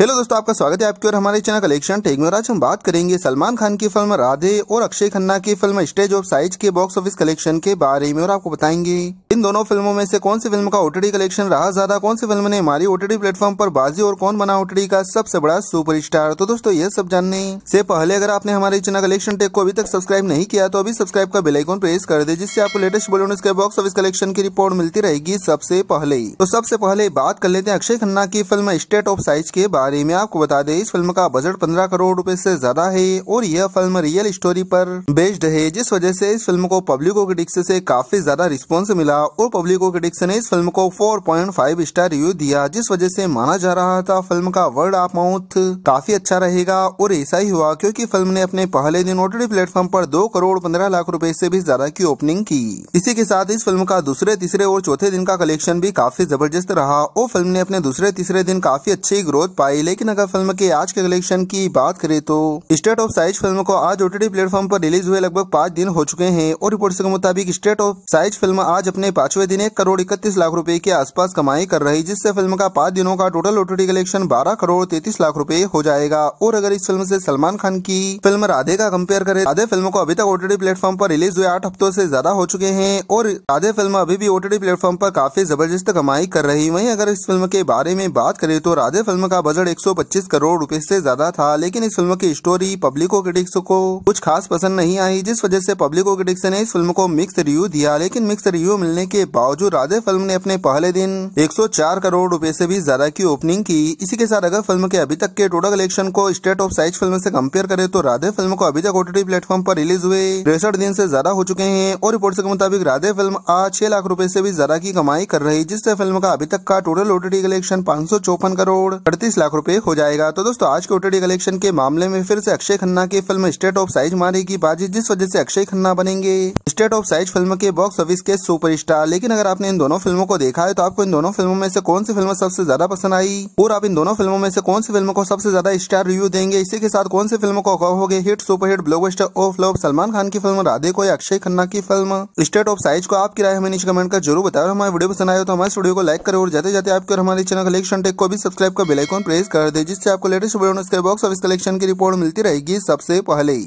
hello दोस्तों आपका स्वागत है आपके और हमारे चैनल कलेक्शन टेक में आज हम बात करेंगे सलमान खान की फिल्म राधे और अक्षय खन्ना की फिल्म स्टेज ऑफ साइज के बॉक्स ऑफिस कलेक्शन के बारे में और आपको बताएंगे इन दोनों फिल्मों में से कौन सी फिल्म का ओटीडी कलेक्शन रहा ज्यादा कौन सी फिल्म ने मारी ओटीडी प्लेटफॉर्म पर बाजी और कौन बना ओटीडी का सबसे बड़ा सुपरस्टार तो दोस्तों ये सब जानने से पहले अगर आपने हमारे चैनल कलेक्शन टेक को अभी तक सब्सक्राइब नहीं किया तो अभी सब्सक्राइब का बेलाइकॉन प्रेस कर दे जिससे आपको लेटेस्ट बॉलीवुड के बॉक्स ऑफिस कलेक्शन की रिपोर्ट मिलती रहेगी सबसे पहले तो सबसे पहले बात कर लेते हैं अक्षय खन्ना की फिल्म स्टेट ऑफ साइज के बारे में आपको बता दे इस फिल्म का बजट पंद्रह करोड़ रूपए ऐसी ज्यादा है और यह फिल्म रियल स्टोरी आरोप बेस्ड है जिस वजह ऐसी इस फिल्म को पब्लिक ऐसी काफी ज्यादा रिस्पॉन्स मिला और पब्लिको क्रिटिक्स ने इस फिल्म को 4.5 स्टार रिव्यू दिया जिस वजह से माना जा रहा था फिल्म का वर्ड ऑफ माउथ काफी अच्छा रहेगा और ऐसा ही हुआ क्योंकि फिल्म ने अपने पहले दिन ओटीडी प्लेटफॉर्म पर दो करोड़ पंद्रह लाख रूपए से भी ज्यादा की ओपनिंग की इसी के साथ इस फिल्म का दूसरे तीसरे और चौथे दिन का कलेक्शन भी काफी जबरदस्त रहा और फिल्म ने अपने दूसरे तीसरे दिन काफी अच्छी ग्रोथ पाई लेकिन अगर फिल्म के आज के कलेक्शन की बात करे तो स्टेट ऑफ साइज फिल्म को आज ओटीडी प्लेटफॉर्म पर रिलीज हुए लगभग पाँच दिन हो चुके हैं और रिपोर्ट के मुताबिक स्टेट ऑफ साइज फिल्म आज अपने पांचवें दिन एक करोड़ इकतीस लाख रुपए के आसपास कमाई कर रही जिससे फिल्म का पांच दिनों का टोटल ओटीटी कलेक्शन बारह करोड़ तैतीस लाख रुपए हो जाएगा और अगर इस फिल्म से सलमान खान की फिल्म राधे का कंपेयर करें राधे फिल्म को अभी तक ओटीटी प्लेटफॉर्म पर रिलीज हुए आठ हफ्तों से ज्यादा हो चुके हैं और राधे फिल्म अभी भी ओटीटी प्लेटफॉर्म पर काफी जबरदस्त कमाई कर रही वही अगर इस फिल्म के बारे में बात करें तो राधे फिल्म का बजट एक करोड़ रूपए ऐसी ज्यादा था लेकिन इस फिल्म की स्टोरी पब्लिक को क्रिटिक्स को कुछ खास पसंद नहीं आई जिस वजह से पब्लिक को क्रिटिक्स ने इस फिल्म को मिक्स रिव्यू दिया लेकिन मिक्स रिव्यू मिलने के बावजूद राधे फिल्म ने अपने पहले दिन 104 करोड़ रुपए से भी ज्यादा की ओपनिंग की इसी के साथ अगर फिल्म के अभी तक के टोटल कलेक्शन को स्टेट ऑफ साइज फिल्म से कंपेयर करें तो राधे फिल्म को अभी तक ओटीटी प्लेटफॉर्म पर रिलीज हुए तिरसठ दिन से ज्यादा हो चुके हैं और रिपोर्ट के मुताबिक राधे फिल्म आज छह लाख रूपए ऐसी भी ज्यादा की कमाई कर रही जिससे फिल्म का अभी तक का टोटल ओटीटी कलेक्शन पाँच करोड़ अड़तीस लाख रूपए हो जाएगा तो दोस्तों आज के ओटीटी कलेक्शन के मामले में फिर से अक्षय खन्ना की फिल्म स्टेट ऑफ साइज मारेगी बाजी जिस वजह ऐसी अक्षय खन्ना बनेंगे स्टेट ऑफ साइज फिल्म के बॉक्स ऑफिस के सुपर स्टार लेकिन अगर आपने इन दोनों फिल्मों को देखा है तो आपको इन दोनों फिल्मों में से कौन सी फिल्म सबसे ज्यादा पसंद आई और आप इन दोनों फिल्मों में से कौन सी फिल्म को सबसे ज्यादा स्टार रिव्यू देंगे इसी के साथ कौन सी फिल्म को कहोगे hit superhit blockbuster of love Salman Khan की फिल्म राधे को या अक्षय खन्ना की फिल्म स्टेट ऑफ साइज को आपकी राय हमें नीचे कमेंट कर जरूर बताओ हमारे वीडियो पसंद आए तो हमारे वीडियो को लाइक करो और जाते जाते आपके और हमारे चैनल कलेक्शन टेक को भी सब्सक्राइब कर बेलाइकॉन प्रेस कर दे जिससे आपको latest video box office collection की रिपोर्ट मिलती रहेगी सबसे पहले